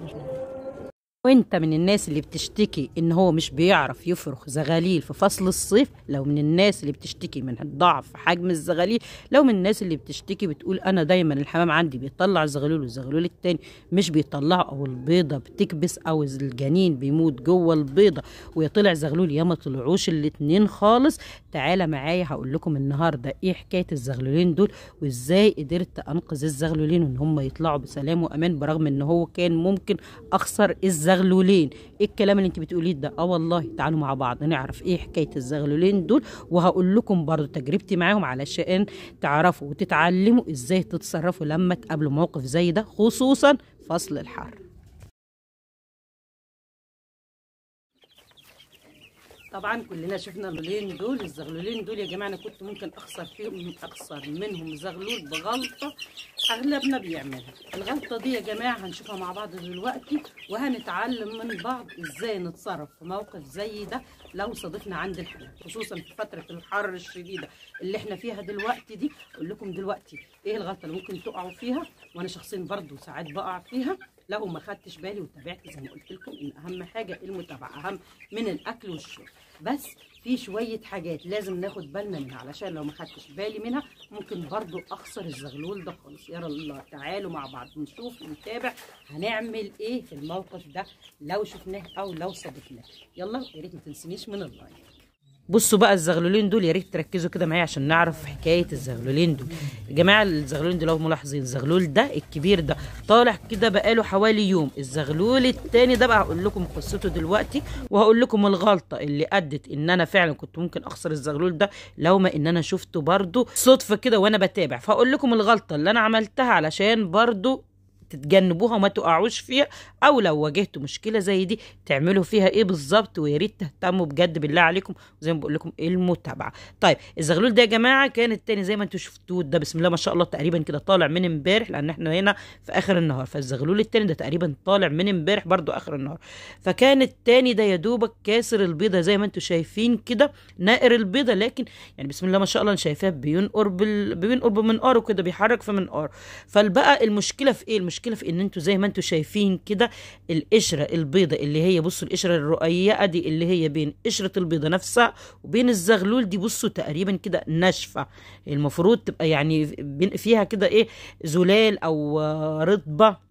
смешного. وانت من الناس اللي بتشتكي ان هو مش بيعرف يفرخ زغاليل في فصل الصيف لو من الناس اللي بتشتكي من ضعف حجم الزغاليل لو من الناس اللي بتشتكي بتقول انا دايما الحمام عندي بيطلع زغلول والزغلول التاني مش بيطلعه او البيضه بتكبس او الجنين بيموت جوه البيضه ويا طلع زغلول يا ما طلعوش الاتنين خالص تعالى معايا هقول لكم النهارده ايه حكايه الزغلولين دول وازاي قدرت انقذ الزغلولين وان هم يطلعوا بسلام وامان برغم ان هو كان ممكن اخسر الزغلول الزغلولين ايه الكلام اللي انت بتقوليه ده اه والله تعالوا مع بعض نعرف ايه حكايه الزغلولين دول وهقول لكم برضو تجربتي معاهم علشان تعرفوا وتتعلموا ازاي تتصرفوا لما تقابلوا موقف زي ده خصوصا فصل الحر طبعا كلنا شفنا اللولين دول الزغلولين دول يا جماعه انا كنت ممكن اخسر فيهم اخسر منهم زغلول بغلطه اغلبنا بيعملها الغلطه دي يا جماعه هنشوفها مع بعض دلوقتي وهنتعلم من بعض ازاي نتصرف في موقف زي ده لو صادفنا عند الحمام خصوصا في فتره الحر الشديده اللي احنا فيها دلوقتي دي اقول لكم دلوقتي ايه الغلطه اللي ممكن تقعوا فيها وانا شخصيا برضو ساعات بقع فيها لو ما خدتش بالي وتابعت زي ما قلت لكم ان اهم حاجه المتابعه اهم من الاكل والشرب بس في شويه حاجات لازم ناخد بالنا منها علشان لو ما خدتش بالي منها ممكن برضو اخسر الزغلول ده خالص يا الله تعالوا مع بعض نشوف ونتابع هنعمل ايه في الموقف ده لو شفناه او لو صادفناه يلا يا ريت ما تنسينيش من اللايك بصوا بقى الزغلولين دول يا ريت تركزوا كده معايا عشان نعرف حكايه الزغلولين دول يا جماعه الزغلولين دول لو ملاحظين الزغلول ده الكبير ده طالع كده بقاله حوالي يوم الزغلول التاني ده بقى هقول لكم قصته دلوقتي وهقول لكم الغلطه اللي ادت ان انا فعلا كنت ممكن اخسر الزغلول ده لو ما ان انا شفته برده صدفه كده وانا بتابع فهقول لكم الغلطه اللي انا عملتها علشان برده تتجنبوها وما تقعوش فيها او لو واجهتوا مشكله زي دي تعملوا فيها ايه بالظبط ويا ريت تهتموا بجد بالله عليكم زي ما بقول لكم المتابعه طيب الزغلول ده يا جماعه كان الثاني زي ما انتم شفتوه ده بسم الله ما شاء الله تقريبا كده طالع من امبارح لان احنا هنا في اخر النهار فالزغلول الثاني ده تقريبا طالع من امبارح برده اخر النهار فكان الثاني ده يا دوبك كاسر البيضه زي ما انتم شايفين كده نائر البيضه لكن يعني بسم الله ما شاء الله انا شايفاه بينقر بينقر بمنقاره كده بيحرك في منقار فالبقى المشكله في ايه المشكله المشكله في ان انتوا زي ما انتوا شايفين كده القشره البيضه اللي هي بصوا القشره الرقيقه دي اللي هي بين قشره البيضه نفسها وبين الزغلول دي بصوا تقريبا كده ناشفه المفروض تبقى يعني فيها كده ايه زلال او آه، رطبه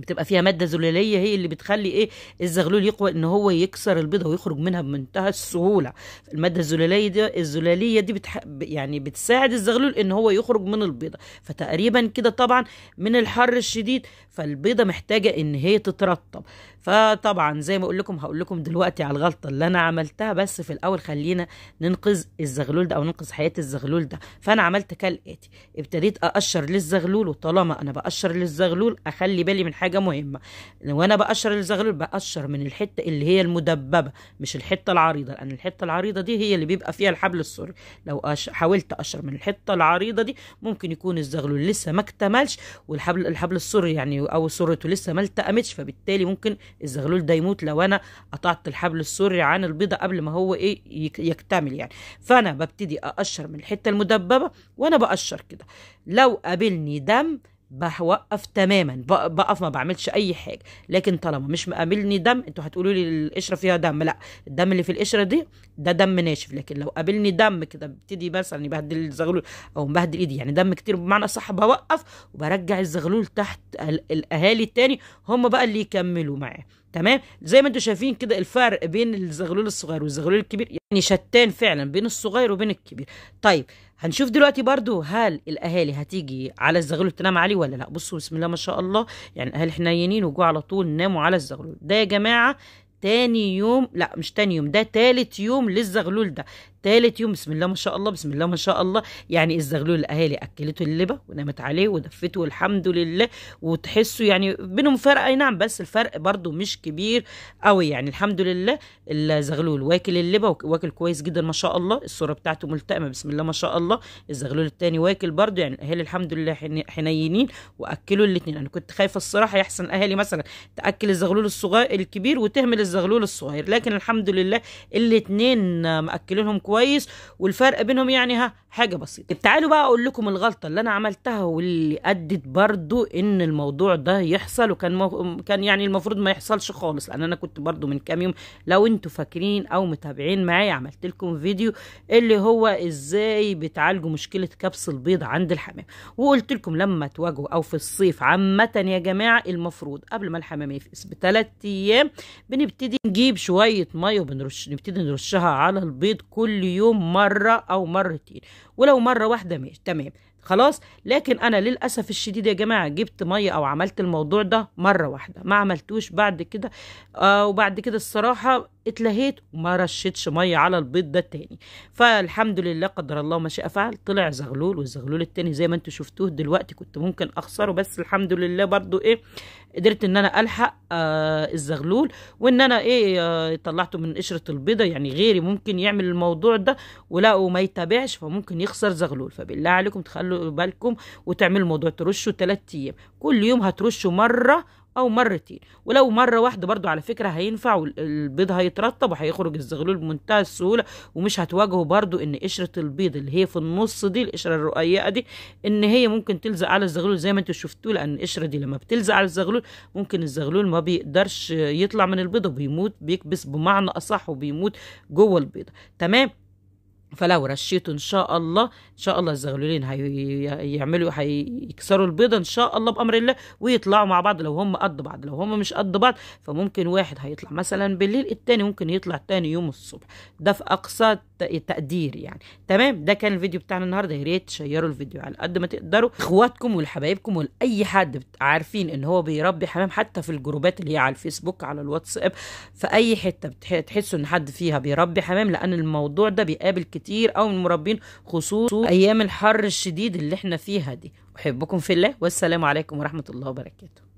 بتبقى فيها ماده زلاليه هي اللي بتخلي ايه الزغلول يقوى ان هو يكسر البيضه ويخرج منها بمنتهى السهوله الماده الزلاليه دي الزلاليه دي بتح... يعني بتساعد الزغلول ان هو يخرج من البيضه فتقريبا كده طبعا من الحر الشديد فالبيضه محتاجه ان هي تترطب فطبعا زي ما اقول لكم هقول لكم دلوقتي على الغلطه اللي انا عملتها بس في الاول خلينا ننقذ الزغلول ده او ننقذ حياه الزغلول ده فانا عملت كالاتي ابتديت اقشر للزغلول وطالما انا بقشر للزغلول اخلي بالي من حاجه مهمه وانا بقشر للزغلول بقشر من الحته اللي هي المدببه مش الحته العريضه لان الحته العريضه دي هي اللي بيبقى فيها الحبل السري لو أش... حاولت اقشر من الحته العريضه دي ممكن يكون الزغلول لسه ما اكتملش والحبل الحبل السري يعني او سرته لسه ما التقمتش فبالتالي ممكن الزغلول ده يموت لو انا قطعت الحبل السري عن البيضه قبل ما هو ايه يكتمل يعني فانا ببتدي اقشر من الحته المدببه وانا بقشر كده لو قابلني دم بوقف تماما بقف ما بعملش اي حاجه لكن طالما مش مقابلني دم انتوا هتقولوا لي القشره فيها دم لا الدم اللي في القشره دي ده دم ناشف لكن لو قابلني دم كده ببتدي مثلا يبهدل الزغلول او مبهدل ايدي يعني دم كتير بمعنى صح بوقف وبرجع الزغلول تحت الاهالي التاني هم بقى اللي يكملوا معاه تمام زي ما انتم شايفين كده الفرق بين الزغلول الصغير والزغلول الكبير يعني شتان فعلا بين الصغير وبين الكبير طيب هنشوف دلوقتي برضو هل الاهالي هتيجي على الزغلول تنام عليه ولا لا بصوا بسم الله ما شاء الله يعني الاهالي حنينين وجوا على طول ناموا على الزغلول ده يا جماعه تاني يوم لا مش تاني يوم ده تالت يوم للزغلول ده تالت يوم بسم الله ما شاء الله بسم الله ما شاء الله يعني الزغلول الاهالي اكلته اللبه ونامت عليه ودفته والحمد لله وتحسوا يعني بينهم فرق اي نعم بس الفرق برضو مش كبير قوي يعني الحمد لله الزغلول واكل اللبه واكل كويس جدا ما شاء الله الصوره بتاعته ملتئمه بسم الله ما شاء الله الزغلول الثاني واكل برضو يعني الاهالي الحمد لله حنينين واكلوا الاثنين انا كنت خايفه الصراحه يحسن الاهالي مثلا تاكل الزغلول الصغير الكبير وتهمل الزغلول الصغير لكن الحمد لله الاثنين ماكلينهم كويس والفرق بينهم يعني ها حاجه بسيطه تعالوا بقى اقول لكم الغلطه اللي انا عملتها واللي ادت برضو ان الموضوع ده يحصل وكان مو... كان يعني المفروض ما يحصلش خالص لان انا كنت برضو من كام يوم لو انتوا فاكرين او متابعين معايا عملت لكم فيديو اللي هو ازاي بتعالجوا مشكله كبس البيض عند الحمام وقلت لكم لما تواجهوا او في الصيف عامه يا جماعه المفروض قبل ما الحمام يفقس بثلاث ايام بنبتدي نجيب شويه ميه وبنرش نبتدي نرشها على البيض كل كل يوم مرة أو مرتين ولو مرة واحدة ماشي تمام خلاص لكن انا للاسف الشديد يا جماعه جبت ميه او عملت الموضوع ده مره واحده ما عملتوش بعد كده آه وبعد كده الصراحه اتلهيت وما رشتش ميه على البيض ده تاني فالحمد لله قدر الله ما شاء فعل طلع زغلول والزغلول التاني زي ما انتوا شفتوه دلوقتي كنت ممكن اخسره بس الحمد لله برضو ايه قدرت ان انا الحق آه الزغلول وان انا ايه آه طلعته من قشره البيضه يعني غيري ممكن يعمل الموضوع ده ولقوا ما يتابعش فممكن يخسر زغلول فبالله عليكم تخلوا بالكم وتعملوا الموضوع ترشوا ثلاث ايام كل يوم هترشوا مره أو مرتين ولو مرة واحدة برضو على فكرة هينفع البيض هيترطب وهيخرج الزغلول بمنتهى السهولة ومش هتواجهوا برضو إن قشرة البيض اللي هي في النص دي القشرة الرقيقة دي إن هي ممكن تلزق على الزغلول زي ما انتوا شفتوا لأن القشرة دي لما بتلزق على الزغلول ممكن الزغلول ما بيقدرش يطلع من البيضة وبيموت بيكبس بمعنى أصح وبيموت جوه البيضة تمام فلو رشيته ان شاء الله ان شاء الله الزغلولين هيعملوا هيكسروا البيضه ان شاء الله بامر الله ويطلعوا مع بعض لو هم قد بعض لو هم مش قد بعض فممكن واحد هيطلع مثلا بالليل التاني ممكن يطلع تاني يوم الصبح ده في اقصى التقدير يعني تمام ده كان الفيديو بتاعنا النهارده يا ريت تشيروا الفيديو على قد ما تقدروا اخواتكم ولحبايبكم ولاي حد عارفين ان هو بيربي حمام حتى في الجروبات اللي هي على الفيسبوك على الواتساب في اي حته تحسوا ان حد فيها بيربي حمام لان الموضوع ده بيقابل كتير او من المربين خصوصا ايام الحر الشديد اللي احنا فيها دي احبكم في الله والسلام عليكم ورحمه الله وبركاته